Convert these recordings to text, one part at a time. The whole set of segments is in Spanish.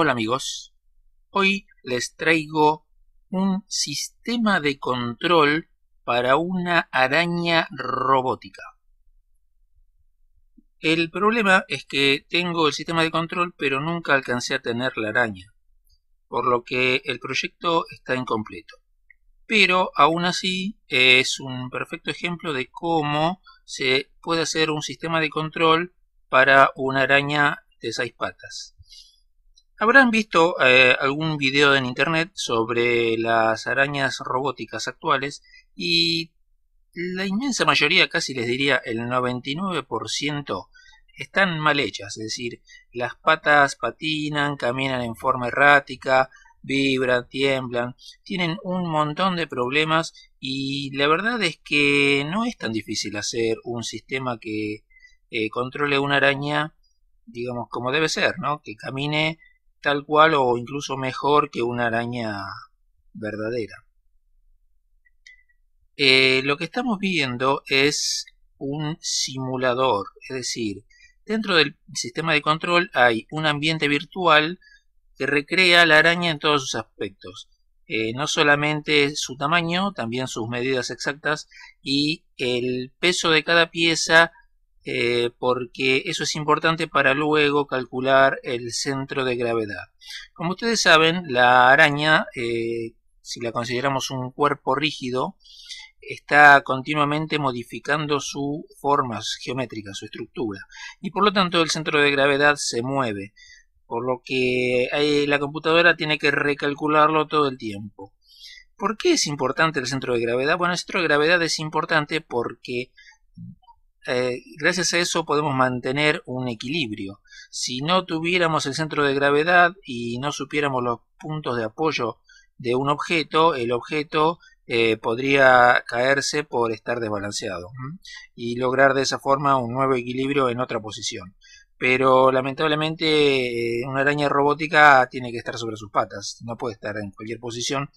Hola amigos, hoy les traigo un sistema de control para una araña robótica. El problema es que tengo el sistema de control pero nunca alcancé a tener la araña, por lo que el proyecto está incompleto. Pero aún así es un perfecto ejemplo de cómo se puede hacer un sistema de control para una araña de seis patas. Habrán visto eh, algún video en internet sobre las arañas robóticas actuales y la inmensa mayoría, casi les diría el 99%, están mal hechas, es decir, las patas patinan, caminan en forma errática, vibran, tiemblan, tienen un montón de problemas y la verdad es que no es tan difícil hacer un sistema que eh, controle una araña, digamos, como debe ser, ¿no? Que camine tal cual o incluso mejor que una araña verdadera. Eh, lo que estamos viendo es un simulador, es decir, dentro del sistema de control hay un ambiente virtual que recrea la araña en todos sus aspectos. Eh, no solamente su tamaño, también sus medidas exactas y el peso de cada pieza eh, porque eso es importante para luego calcular el centro de gravedad. Como ustedes saben, la araña, eh, si la consideramos un cuerpo rígido, está continuamente modificando su formas geométricas, su estructura, y por lo tanto el centro de gravedad se mueve, por lo que eh, la computadora tiene que recalcularlo todo el tiempo. ¿Por qué es importante el centro de gravedad? Bueno, el centro de gravedad es importante porque eh, gracias a eso podemos mantener un equilibrio. Si no tuviéramos el centro de gravedad y no supiéramos los puntos de apoyo de un objeto, el objeto eh, podría caerse por estar desbalanceado y lograr de esa forma un nuevo equilibrio en otra posición. Pero lamentablemente eh, una araña robótica tiene que estar sobre sus patas, no puede estar en cualquier posición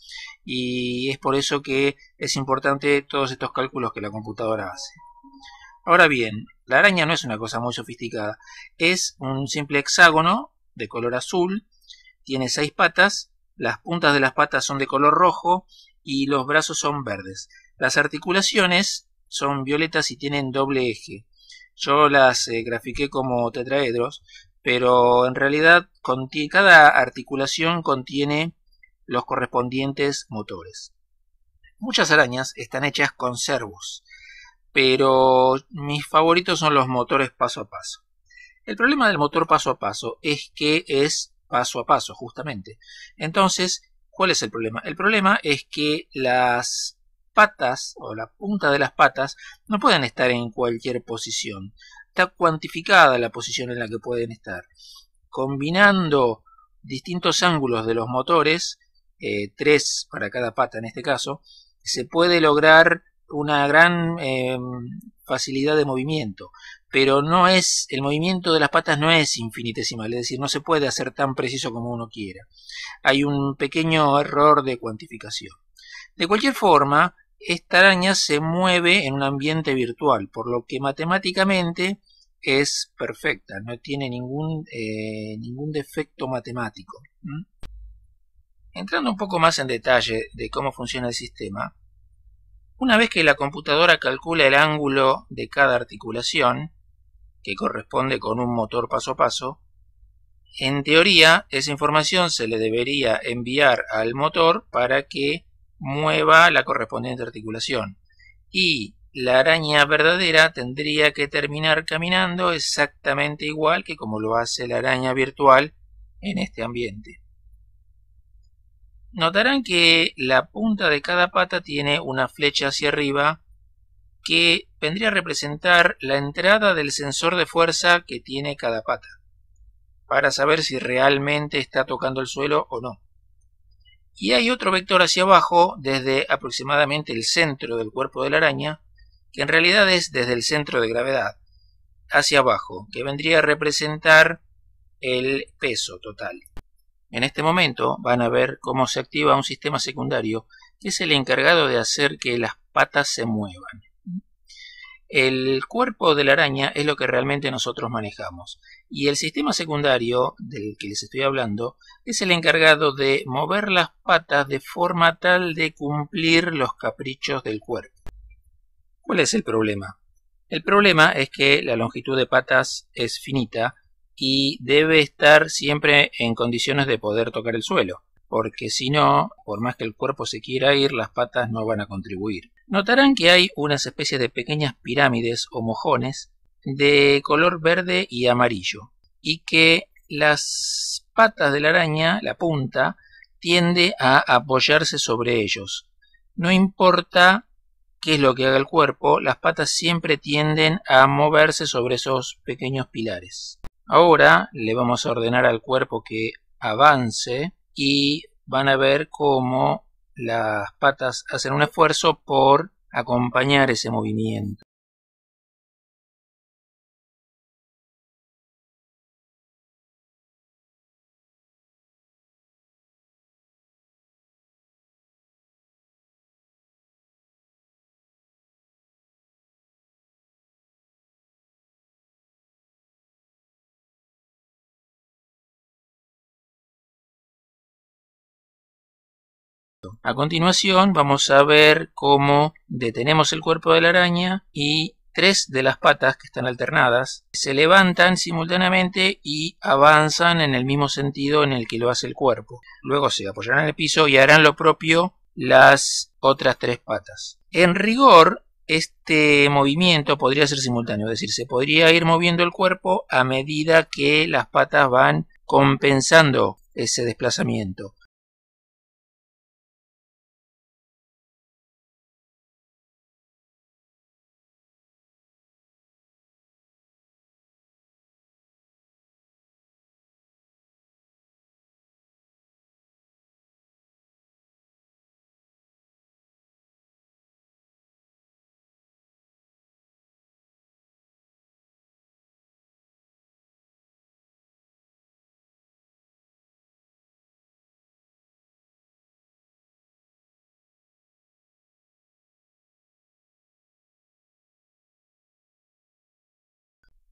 y es por eso que es importante todos estos cálculos que la computadora hace. Ahora bien, la araña no es una cosa muy sofisticada, es un simple hexágono de color azul, tiene seis patas, las puntas de las patas son de color rojo y los brazos son verdes. Las articulaciones son violetas y tienen doble eje. Yo las eh, grafiqué como tetraedros, pero en realidad cada articulación contiene los correspondientes motores. Muchas arañas están hechas con servos, pero mis favoritos son los motores paso a paso. El problema del motor paso a paso es que es paso a paso, justamente. Entonces, ¿cuál es el problema? El problema es que las patas o la punta de las patas no pueden estar en cualquier posición. Está cuantificada la posición en la que pueden estar. Combinando distintos ángulos de los motores, eh, tres para cada pata en este caso, se puede lograr una gran eh, facilidad de movimiento, pero no es el movimiento de las patas no es infinitesimal, es decir, no se puede hacer tan preciso como uno quiera. Hay un pequeño error de cuantificación. De cualquier forma, esta araña se mueve en un ambiente virtual, por lo que matemáticamente es perfecta, no tiene ningún, eh, ningún defecto matemático. Entrando un poco más en detalle de cómo funciona el sistema, una vez que la computadora calcula el ángulo de cada articulación, que corresponde con un motor paso a paso, en teoría esa información se le debería enviar al motor para que mueva la correspondiente articulación. Y la araña verdadera tendría que terminar caminando exactamente igual que como lo hace la araña virtual en este ambiente. Notarán que la punta de cada pata tiene una flecha hacia arriba que vendría a representar la entrada del sensor de fuerza que tiene cada pata, para saber si realmente está tocando el suelo o no. Y hay otro vector hacia abajo, desde aproximadamente el centro del cuerpo de la araña, que en realidad es desde el centro de gravedad, hacia abajo, que vendría a representar el peso total. En este momento van a ver cómo se activa un sistema secundario que es el encargado de hacer que las patas se muevan. El cuerpo de la araña es lo que realmente nosotros manejamos y el sistema secundario del que les estoy hablando es el encargado de mover las patas de forma tal de cumplir los caprichos del cuerpo. ¿Cuál es el problema? El problema es que la longitud de patas es finita y debe estar siempre en condiciones de poder tocar el suelo, porque si no, por más que el cuerpo se quiera ir, las patas no van a contribuir. Notarán que hay unas especies de pequeñas pirámides o mojones de color verde y amarillo, y que las patas de la araña, la punta, tiende a apoyarse sobre ellos. No importa qué es lo que haga el cuerpo, las patas siempre tienden a moverse sobre esos pequeños pilares. Ahora le vamos a ordenar al cuerpo que avance y van a ver cómo las patas hacen un esfuerzo por acompañar ese movimiento. A continuación vamos a ver cómo detenemos el cuerpo de la araña y tres de las patas que están alternadas se levantan simultáneamente y avanzan en el mismo sentido en el que lo hace el cuerpo. Luego se apoyarán en el piso y harán lo propio las otras tres patas. En rigor, este movimiento podría ser simultáneo, es decir, se podría ir moviendo el cuerpo a medida que las patas van compensando ese desplazamiento.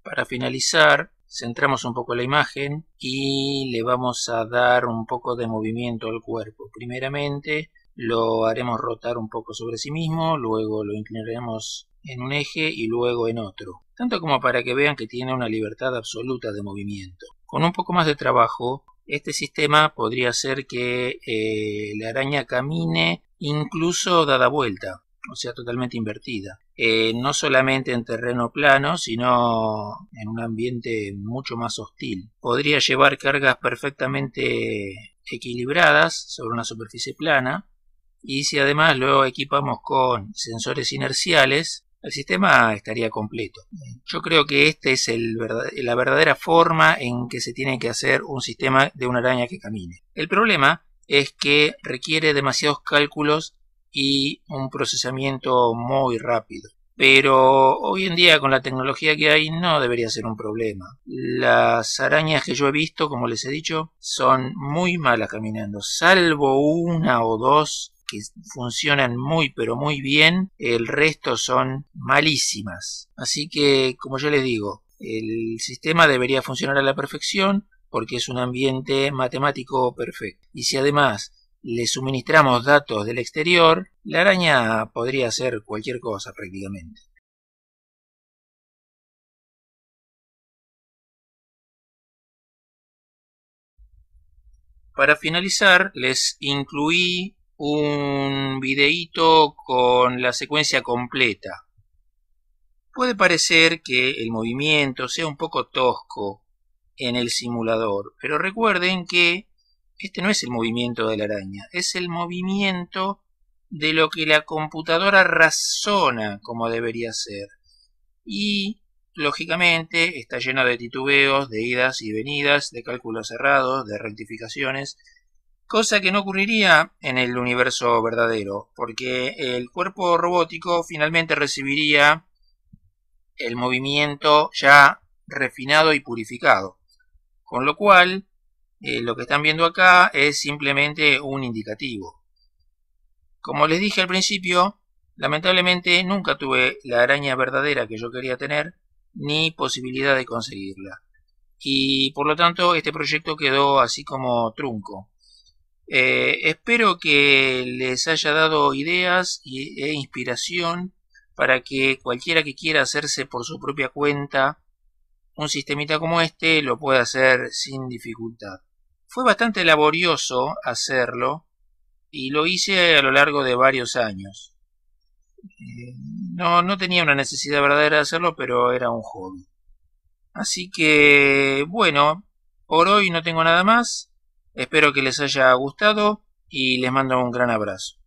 Para finalizar, centramos un poco la imagen y le vamos a dar un poco de movimiento al cuerpo. Primeramente lo haremos rotar un poco sobre sí mismo, luego lo inclinaremos en un eje y luego en otro, tanto como para que vean que tiene una libertad absoluta de movimiento. Con un poco más de trabajo, este sistema podría hacer que eh, la araña camine incluso dada vuelta, o sea, totalmente invertida. Eh, no solamente en terreno plano, sino en un ambiente mucho más hostil. Podría llevar cargas perfectamente equilibradas sobre una superficie plana y si además lo equipamos con sensores inerciales, el sistema estaría completo. Yo creo que esta es la verdadera forma en que se tiene que hacer un sistema de una araña que camine. El problema es que requiere demasiados cálculos y un procesamiento muy rápido. Pero hoy en día con la tecnología que hay no debería ser un problema. Las arañas que yo he visto, como les he dicho, son muy malas caminando, salvo una o dos que funcionan muy pero muy bien, el resto son malísimas. Así que, como yo les digo, el sistema debería funcionar a la perfección porque es un ambiente matemático perfecto. Y si además le suministramos datos del exterior, la araña podría hacer cualquier cosa prácticamente. Para finalizar, les incluí un videíto con la secuencia completa. Puede parecer que el movimiento sea un poco tosco en el simulador, pero recuerden que este no es el movimiento de la araña, es el movimiento de lo que la computadora razona como debería ser. Y, lógicamente, está lleno de titubeos, de idas y venidas, de cálculos cerrados, de rectificaciones, cosa que no ocurriría en el universo verdadero, porque el cuerpo robótico finalmente recibiría el movimiento ya refinado y purificado. Con lo cual, eh, lo que están viendo acá es simplemente un indicativo. Como les dije al principio, lamentablemente nunca tuve la araña verdadera que yo quería tener, ni posibilidad de conseguirla. Y por lo tanto este proyecto quedó así como trunco. Eh, espero que les haya dado ideas e inspiración para que cualquiera que quiera hacerse por su propia cuenta un sistemita como este lo pueda hacer sin dificultad. Fue bastante laborioso hacerlo y lo hice a lo largo de varios años. Eh, no, no tenía una necesidad verdadera de hacerlo, pero era un hobby. Así que, bueno, por hoy no tengo nada más. Espero que les haya gustado y les mando un gran abrazo.